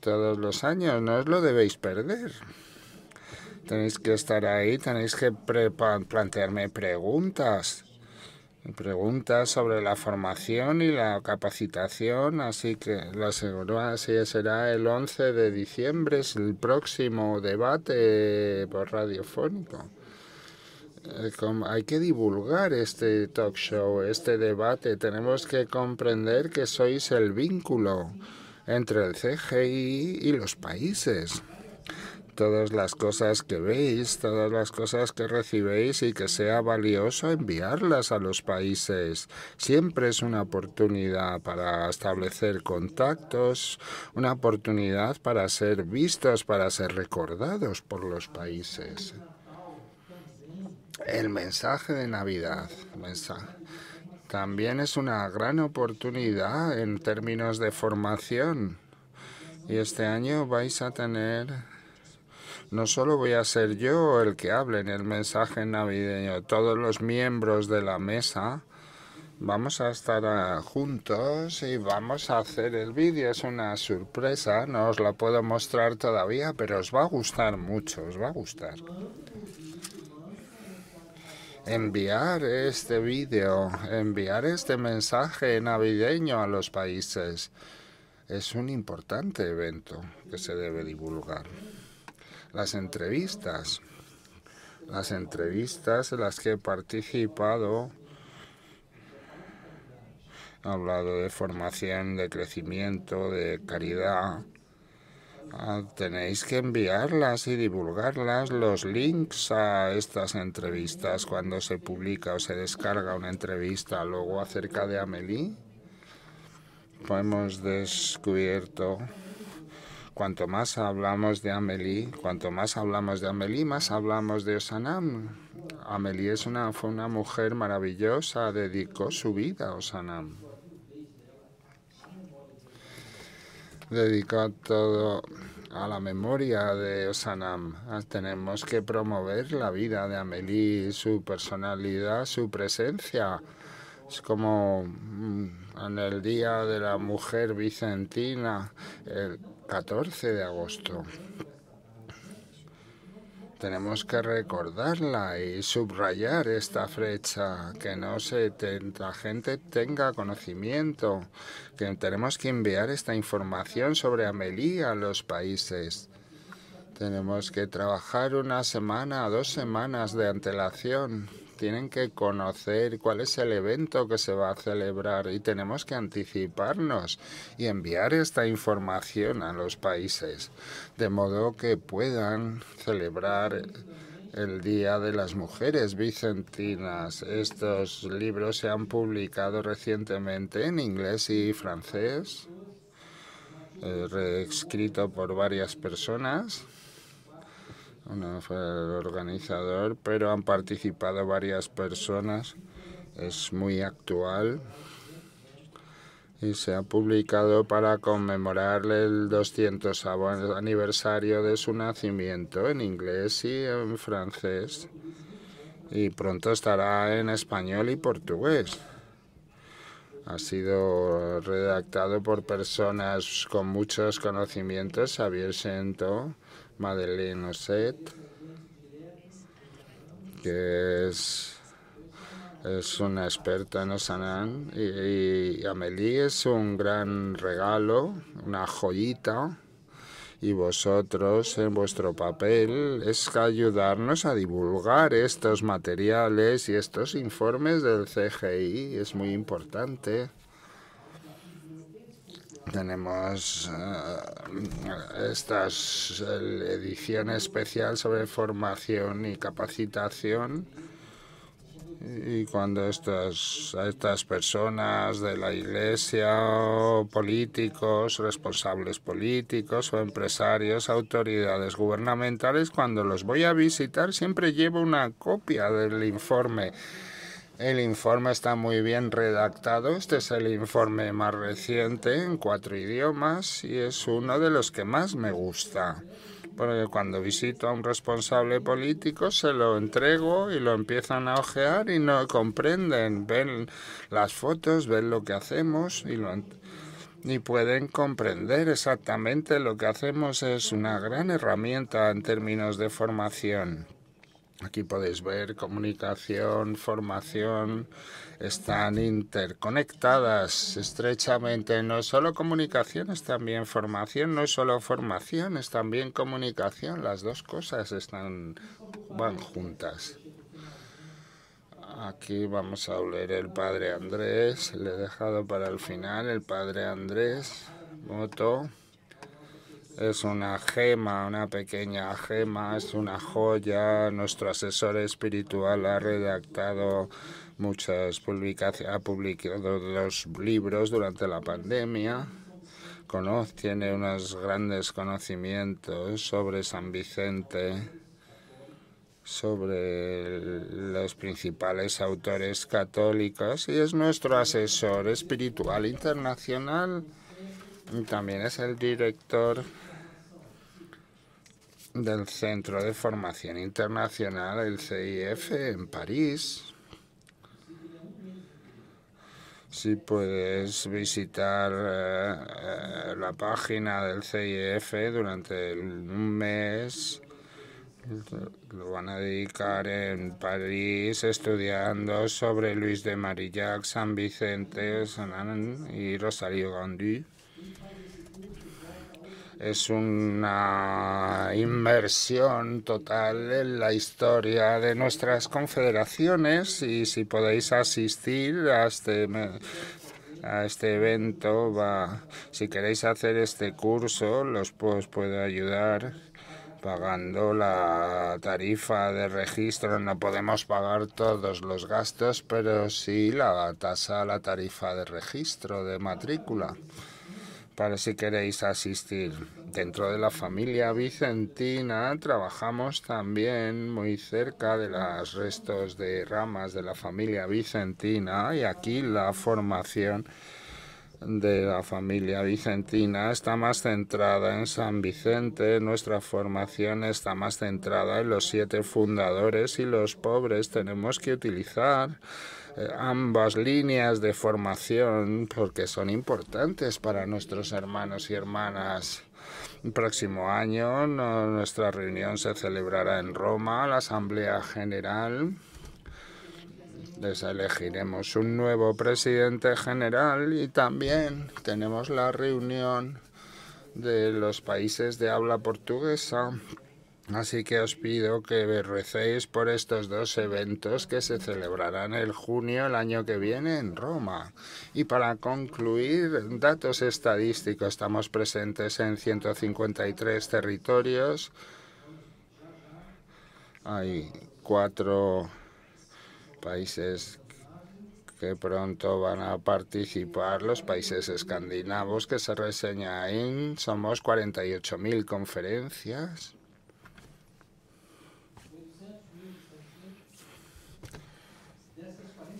todos los años, no os lo debéis perder. Tenéis que estar ahí, tenéis que plantearme preguntas preguntas sobre la formación y la capacitación, así que la segunda será el 11 de diciembre, es el próximo debate por radiofónico. Eh, hay que divulgar este talk show, este debate. Tenemos que comprender que sois el vínculo entre el CGI y los países todas las cosas que veis, todas las cosas que recibéis y que sea valioso enviarlas a los países. Siempre es una oportunidad para establecer contactos, una oportunidad para ser vistos, para ser recordados por los países. El mensaje de Navidad. también es una gran oportunidad en términos de formación. Y este año vais a tener no solo voy a ser yo el que hable en el mensaje navideño, todos los miembros de la mesa vamos a estar ah, juntos y vamos a hacer el vídeo. Es una sorpresa, no os la puedo mostrar todavía, pero os va a gustar mucho, os va a gustar. Enviar este vídeo, enviar este mensaje navideño a los países. Es un importante evento que se debe divulgar las entrevistas. Las entrevistas en las que he participado, he hablado de formación, de crecimiento, de caridad. Ah, tenéis que enviarlas y divulgarlas, los links a estas entrevistas cuando se publica o se descarga una entrevista. Luego acerca de Amelie, hemos descubierto Cuanto más hablamos de Amélie, cuanto más hablamos de Amelie, más hablamos de Osanam. Amélie es una, fue una mujer maravillosa, dedicó su vida a Osanam. Dedicó todo a la memoria de Osanam. Ah, tenemos que promover la vida de Amélie, su personalidad, su presencia. Es como mm, en el Día de la Mujer Vicentina, el 14 de agosto. Tenemos que recordarla y subrayar esta fecha, que no se la gente tenga conocimiento, que tenemos que enviar esta información sobre Amelía a los países. Tenemos que trabajar una semana, dos semanas de antelación tienen que conocer cuál es el evento que se va a celebrar y tenemos que anticiparnos y enviar esta información a los países, de modo que puedan celebrar el Día de las Mujeres Vicentinas. Estos libros se han publicado recientemente en inglés y francés, eh, reescrito por varias personas no fue el organizador, pero han participado varias personas. Es muy actual y se ha publicado para conmemorarle el 200 aniversario de su nacimiento en inglés y en francés. Y pronto estará en español y portugués. Ha sido redactado por personas con muchos conocimientos. Xavier Sento, Madeleine Osset, que es, una experta en Osanán, y, y es un gran regalo, una joyita, y vosotros en vuestro papel es ayudarnos a divulgar estos materiales y estos informes del CGI, es muy importante tenemos eh, estas edición especial sobre formación y capacitación y cuando estas, estas personas de la iglesia o políticos, responsables políticos o empresarios, autoridades gubernamentales, cuando los voy a visitar siempre llevo una copia del informe el informe está muy bien redactado. Este es el informe más reciente en cuatro idiomas y es uno de los que más me gusta. Porque cuando visito a un responsable político se lo entrego y lo empiezan a ojear y no comprenden. Ven las fotos, ven lo que hacemos y y pueden comprender exactamente lo que hacemos es una gran herramienta en términos de formación. Aquí podéis ver comunicación, formación, están interconectadas estrechamente. No es solo comunicación, es también formación, no es solo formación, es también comunicación. Las dos cosas están, van juntas. Aquí vamos a oler el padre Andrés, le he dejado para el final el padre Andrés, moto es una gema, una pequeña gema, es una joya. Nuestro asesor espiritual ha redactado muchas publicaciones, ha publicado los libros durante la pandemia. tiene unos grandes conocimientos sobre San Vicente, sobre los principales autores católicos y es nuestro asesor espiritual internacional. También es el director del Centro de Formación Internacional, el CIF, en París. Si puedes visitar eh, la página del CIF durante un mes, lo van a dedicar en París estudiando sobre Luis de Marillac, San Vicente, y Rosario Gandhi es una inmersión total en la historia de nuestras confederaciones y si podéis asistir a este a este evento va si queréis hacer este curso los os pues, puedo ayudar pagando la tarifa de registro no podemos pagar todos los gastos pero sí la tasa la tarifa de registro de matrícula para si queréis asistir. Dentro de la familia vicentina trabajamos también muy cerca de los restos de ramas de la familia vicentina y aquí la formación de la familia vicentina está más centrada en San Vicente, nuestra formación está más centrada en los siete fundadores y los pobres tenemos que utilizar ambas líneas de formación porque son importantes para nuestros hermanos y hermanas. El próximo año nuestra reunión se celebrará en Roma, la Asamblea General. Les elegiremos un nuevo presidente general y también tenemos la reunión de los países de habla portuguesa Así que os pido que recéis por estos dos eventos que se celebrarán el junio el año que viene en Roma. Y para concluir, datos estadísticos. Estamos presentes en 153 territorios. Hay cuatro países que pronto van a participar los países escandinavos que se reseña en Somos 48.000 conferencias.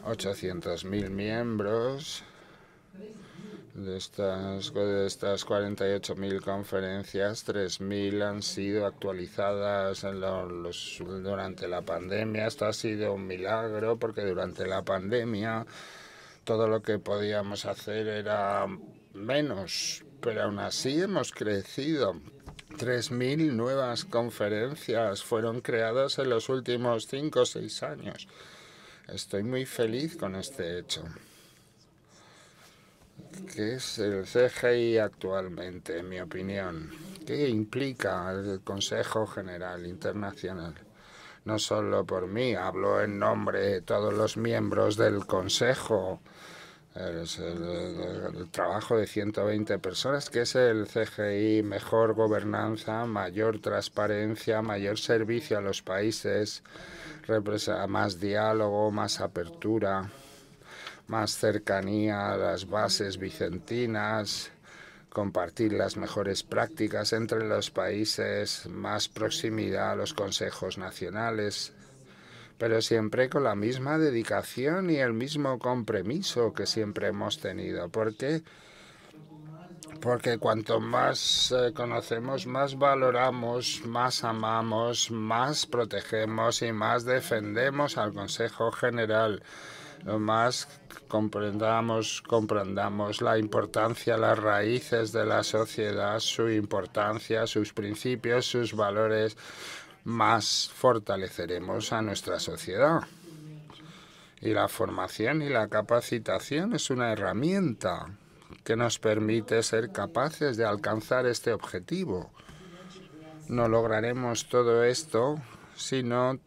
800.000 miembros de estas, de estas 48.000 conferencias, 3.000 han sido actualizadas en durante la pandemia. Esto ha sido un milagro porque durante la pandemia todo lo que podíamos hacer era menos, pero aún así hemos crecido. 3.000 nuevas conferencias fueron creadas en los últimos 5 o 6 años. Estoy muy feliz con este hecho, que es el CGI actualmente, en mi opinión, ¿Qué implica el Consejo General Internacional. No solo por mí, hablo en nombre de todos los miembros del Consejo el, trabajo de 120 personas, que es el CGI, mejor gobernanza, mayor transparencia, mayor servicio a los países, más diálogo, más apertura, más cercanía a las bases vicentinas, compartir las mejores prácticas entre los países, más proximidad a los consejos nacionales, pero siempre con la misma dedicación y el mismo compromiso que siempre hemos tenido. Porque porque cuanto más eh, conocemos, más valoramos, más amamos, más protegemos y más defendemos al Consejo General. Lo más comprendamos, comprendamos la importancia, las raíces de la sociedad, su importancia, sus principios, sus valores, más fortaleceremos a nuestra sociedad. Y la formación y la capacitación es una herramienta que nos permite ser capaces de alcanzar este objetivo. No lograremos todo esto si no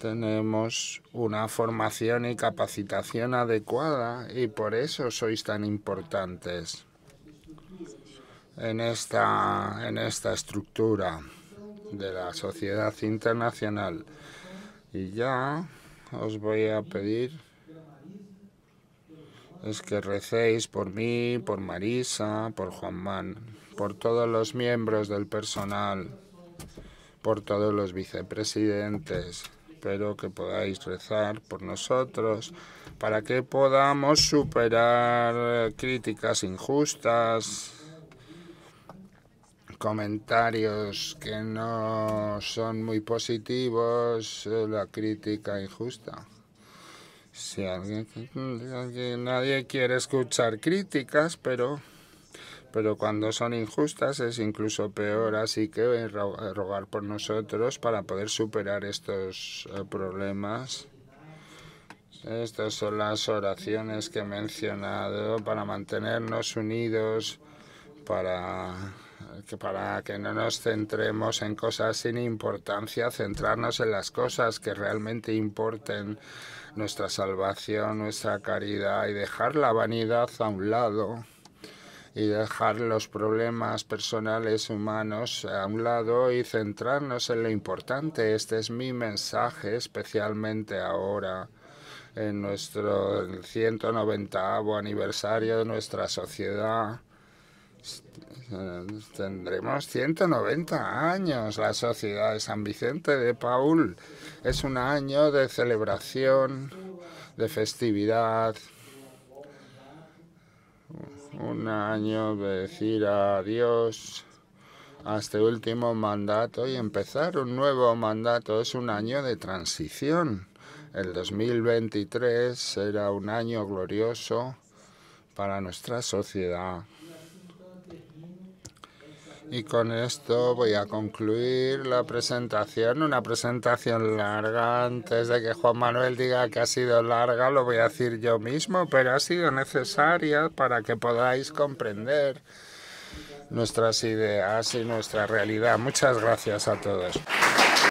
tenemos una formación y capacitación adecuada y por eso sois tan importantes en esta, en esta estructura de la sociedad internacional. Y ya os voy a pedir es que recéis por mí, por Marisa, por Juan Man, por todos los miembros del personal, por todos los vicepresidentes. Espero que podáis rezar por nosotros para que podamos superar críticas injustas, comentarios que no son muy positivos, eh, la crítica injusta. Si alguien, nadie quiere escuchar críticas, pero, pero cuando son injustas es incluso peor, así que rogar por nosotros para poder superar estos eh, problemas. Estas son las oraciones que he mencionado para mantenernos unidos, para que para que no nos centremos en cosas sin importancia, centrarnos en las cosas que realmente importen, nuestra salvación, nuestra caridad y dejar la vanidad a un lado y dejar los problemas personales humanos a un lado y centrarnos en lo importante. Este es mi mensaje, especialmente ahora en nuestro 190 aniversario de nuestra sociedad. Tendremos 190 años. La sociedad de San Vicente de Paul es un año de celebración, de festividad, un año de decir adiós a este último mandato y empezar un nuevo mandato. Es un año de transición. El 2023 será un año glorioso para nuestra sociedad. Y con esto voy a concluir la presentación, una presentación larga. Antes de que Juan Manuel diga que ha sido larga, lo voy a decir yo mismo, pero ha sido necesaria para que podáis comprender nuestras ideas y nuestra realidad. Muchas gracias a todos.